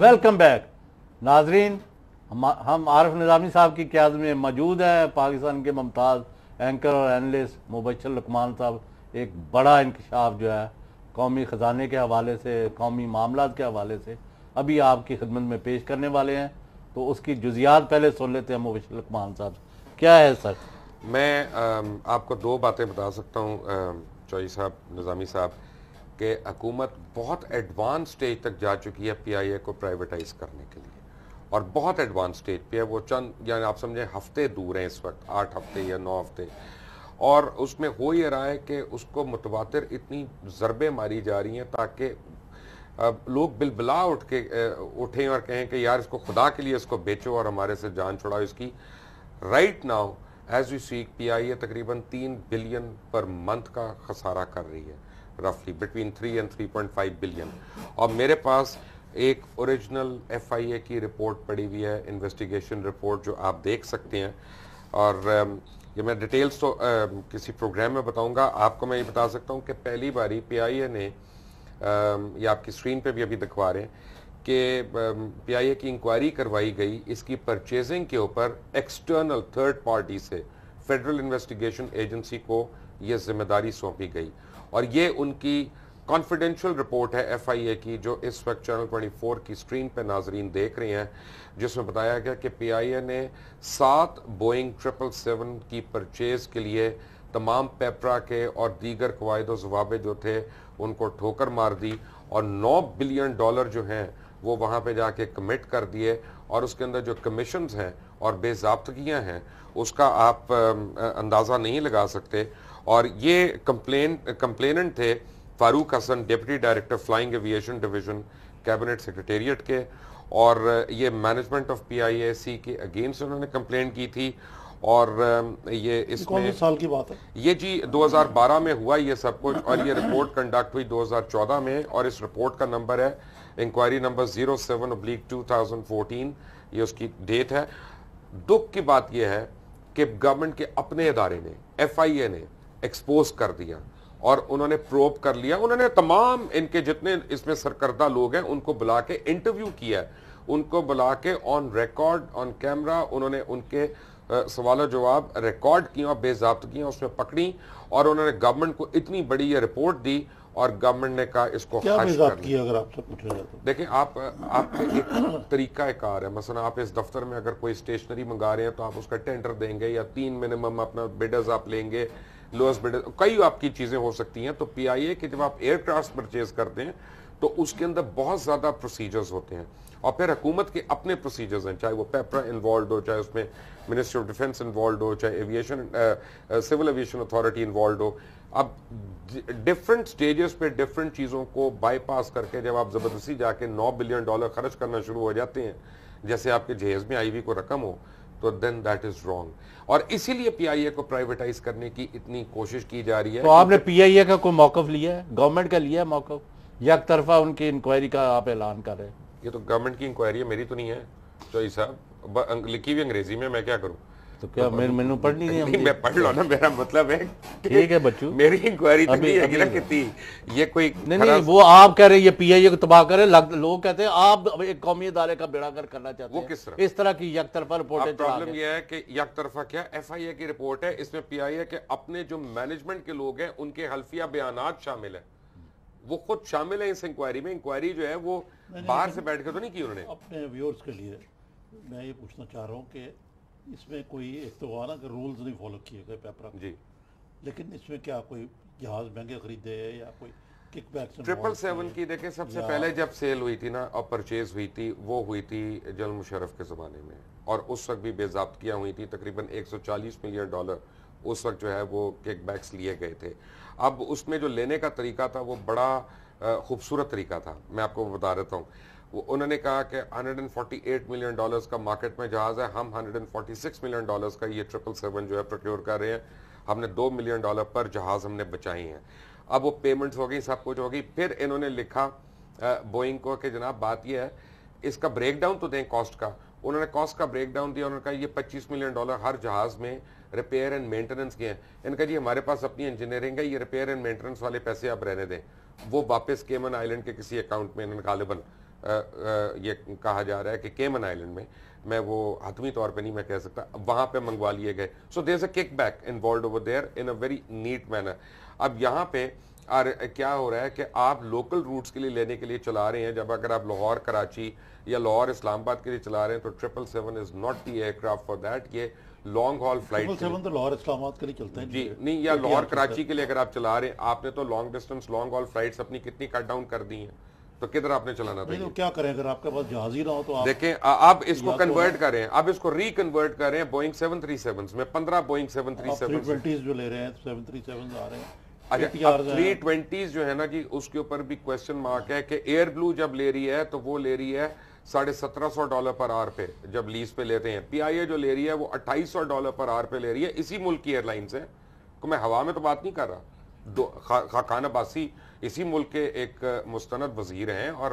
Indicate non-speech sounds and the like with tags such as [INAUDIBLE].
welcome back नाजरीन हम हम आरफ निज़ामी साहब की क्याद में मौजूद हैं पाकिस्तान के मुमताज़ एंकर और एनलिस्ट मुबशर लकमान साहब एक बड़ा इंकशाफ जो है कौमी ख़जाने के हवाले से कौमी मामला के हवाले से अभी आपकी खिदमत में पेश करने वाले हैं तो उसकी जुजियात पहले सुन लेते हैं मुबशर लकमान साहब क्या है सर मैं आपको दो बातें बता सकता हूँ चौई साहब निज़ामी साहब कि हकूमत बहुत एडवांस स्टेज तक जा चुकी है पीआईए को प्राइवेटाइज करने के लिए और बहुत एडवांस स्टेज पे है वो चंद यानी आप समझें हफ्ते दूर हैं इस वक्त आठ हफ्ते या नौ हफ्ते और उसमें हो ये रहा है कि उसको मुतवातर इतनी जरबे मारी जा रही हैं ताकि लोग बिलबिला उठ के उठें और कहें कि यार इसको खुदा के लिए इसको बेचो और हमारे से जान छुड़ाओ इसकी right now as you seek P I A तकरीबन तीन बिलियन पर मंथ का खसारा कर रही है रफली between three and three point five billion और मेरे पास एक ओरिजिनल एफआईए की रिपोर्ट पड़ी हुई है इन्वेस्टिगेशन रिपोर्ट जो आप देख सकते हैं और um, ये मैं डिटेल्स तो um, किसी प्रोग्राम में बताऊंगा आपको मैं ये बता सकता हूँ कि पहली बारी पीआईए ने um, ये आपकी स्क्रीन पे भी अभी दिखवा रहे हैं कि पीआईए की इंक्वायरी करवाई गई इसकी परचेजिंग के ऊपर एक्सटर्नल थर्ड पार्टी से फेडरल इन्वेस्टिगेशन एजेंसी को ये जिम्मेदारी सौंपी गई और ये उनकी कॉन्फिडेंशियल रिपोर्ट है एफआईए की जो इस वक्त चैनल 24 की स्क्रीन पर नाजरीन देख रहे हैं जिसमें बताया गया कि पीआईए ने सात बोइंग ट्रिपल सेवन की परचेज के लिए तमाम पेपरा के और दीगर कवायद जवाबे जो थे उनको ठोकर मार दी और 9 बिलियन डॉलर जो हैं वो वहाँ पे जाके कमिट कर दिए और उसके अंदर जो कमीशन हैं और बेजाबतगियाँ हैं उसका आप अंदाज़ा नहीं लगा सकते और ये कंप्लेन कंप्लेनेंट थे Farooq Hasan deputy director flying aviation division cabinet secretariat के और uh, ये मैनेजमेंट ऑफ पीआईएसी के अगेंस्ट उन्होंने कंप्लेन की थी और um, ये इसमें साल की बात है ये जी 2012 में हुआ ये सब कुछ और ये रिपोर्ट कंडक्ट हुई 2014 में और इस रिपोर्ट का नंबर है inquiry number zero seven oblique two ये उसकी डेट है दुख की बात यह है कि गवर्नमेंट के अपने इदारे ने एफ ने एक्सपोज कर दिया और उन्होंने प्रोप कर लिया उन्होंने तमाम इनके जितने इसमें सरकर्दा लोग हैं उनको बुला के इंटरव्यू किया उनको बुला के ऑन रिकॉर्ड ऑन कैमरा उन्होंने उनके सवाल जवाब रिकॉर्ड किए और बेजाबतगियाँ उसमें पकड़ी और उन्होंने गवर्नमेंट को इतनी बड़ी ये रिपोर्ट दी और गवर्नमेंट ने कहा इसको हज कर आप तो देखिए आप आपके एक तरीकाकार है मसला आप इस दफ्तर में अगर कोई स्टेशनरी मंगा रहे हैं तो आप उसका टेंडर देंगे या तीन मिनिमम अपना बिडर्स आप लेंगे लोअस्ट बिडर कई आपकी चीज़ें हो सकती हैं तो पीआईए के जब आप एयरक्राफ्ट परचेज करते हैं तो उसके अंदर बहुत ज़्यादा प्रोसीजर्स होते हैं और फिर हुकूमत के अपने प्रोसीजर्स हैं चाहे वो पेपरा इन्वॉल्व हो चाहे उसमें मिनिस्ट्री ऑफ डिफेंस इन्वॉल्व हो चाहे aviation civil aviation authority involve हो अब डिफरेंट स्टेजेस पे डिफरेंट चीज़ों को बाईपास करके जब आप ज़बरदस्ती जाके 9 बिलियन डॉलर खर्च करना शुरू हो जाते हैं जैसे आपके जहेज में आई को रकम हो तो देन दैट इज रॉन्ग और इसीलिए पीआईए को प्राइवेटाइज करने की इतनी कोशिश की जा रही है तो आपने पीआईए का कोई मौकफ लिया है गवर्नमेंट का लिया है मौकफ या तरफा उनकी इंक्वायरी का आप ऐलान कर रहे हैं ये तो गवर्नमेंट की इंक्वायरी है मेरी तो नहीं है चौहरी साहब लिखी हुई अंग्रेजी में मैं क्या करूँ तो क्या मेरे मेनू पढ़नी नहीं, नहीं मैं पढ़ लो ना मेरा मतलब है [LAUGHS] ठीक है बच्चू मेरी इंक्वायरी तो नहीं है कि थी ये कोई नहीं नहीं वो आप कह रहे हैं ये पीआईए को तबाह करे लोग कहते हैं आप एक कौमी अदारे का बेड़ा कर करना चाहते हैं वो किस तरह इस तरह की यक तरफा रिपोर्ट प्रॉब्लम ये है कि यक तरफा क्या एफ आई ए की रिपोर्ट है इसमें पी आई ए के अपने जो मैनेजमेंट के लोग हैं उनके हल्फिया बयान शामिल है वो खुद शामिल है इस इंक्वायरी में इंक्वायरी जो है वो बाहर से बैठ कर तो नहीं की उन्होंने अपने व्यूअर्स के लिए मैं ये पूछना चाह रहा हूँ कि इसमें कोई इस्तवाना के रूल्स नहीं फॉलो किए गए पेपर जी लेकिन इसमें क्या कोई जहाज महंगे खरीदे या कोई ट्रिपल सेवन की देखें सबसे पहले जब सेल हुई थी ना और परचेज हुई थी वो हुई थी जनरल मुशरफ के ज़माने में और उस वक्त भी बेजाबतियाँ हुई थी तकरीबन 140 मिलियन डॉलर उस वक्त जो है वो किक बैक्स लिए गए थे अब उसमें जो लेने का तरीका था वो बड़ा खूबसूरत तरीका था मैं आपको बता देता हूँ वो उन्होंने कहा कि 148 मिलियन डॉलर्स का मार्केट में जहाज़ है हम 146 मिलियन डॉलर्स का ये ट्रिपल सेवन जो है प्रोक्योर कर रहे हैं हमने दो मिलियन डॉलर पर जहाज़ हमने बचाई हैं अब वो पेमेंट्स हो गई सब कुछ हो गई फिर इन्होंने लिखा बोइंग को कि जनाब बात यह है इसका ब्रेकडाउन तो दें कॉस्ट का उन्होंने कॉस्ट का ब्रेकडाउन दिया उन्होंने कहा ये 25 मिलियन डॉलर हर जहाज़ में रिपेयर एंड मेंटेनेंस के हैं इनका जी हमारे पास अपनी इंजीनियरिंग है ये रिपेयर एंड मेंटेनेंस वाले पैसे आप रहने दें वो वापस केमन आइलैंड के किसी अकाउंट में इन्होंने गालिबन ये कहा जा रहा है कि केमन आइलैंड में मैं वो हतमी तौर पे नहीं मैं कह सकता वहाँ पे मंगवा लिए गए so there a kickback involve over there in a very neat manner अब यहाँ पे और क्या हो रहा है कि आप लोकल रूट्स के लिए लेने के लिए चला रहे हैं जब अगर आप लाहौर कराची या लाहौर इस्लामाबाद के लिए चला रहे हैं तो triple seven is not the aircraft for that ये लॉन्ग हॉल फ्लाइट सेवन तो लाहौर इस्लामाबाद के लिए चलते हैं जी नहीं या लाहौर कराची के लिए अगर आप चला रहे हैं आपने तो long distance long haul flights अपनी कितनी कट डाउन कर दी हैं तो किधर आपने चलाना था तो क्या करें अगर आपके पास जहाज ही ना हो तो आप देखें अब इसको कन्वर्ट तो करें अब इसको रीकन्वर्ट करें बोइंग सेवन थ्री सेवन में पंद्रह बोइंग सेवन थ्री सेवन जो ले रहे हैं सेवन थ्री सेवन आ रहे हैं थ्री अच्छा, ट्वेंटीज जो है ना जी उसके ऊपर भी क्वेश्चन मार्क है कि एयर ब्लू जब ले रही है तो वो ले रही है साढ़े सत्रह सौ डॉलर पर आर पे जब लीज पे लेते हैं पीआईए जो ले रही है वो अट्ठाईस सौ डॉलर पर आर पे ले रही है इसी मुल्क की एयरलाइन से तो मैं हवा में तो बात नहीं कर रहा दो खा, खाना बासी इसी मुल्क के एक मुस्तंद वजीर हैं और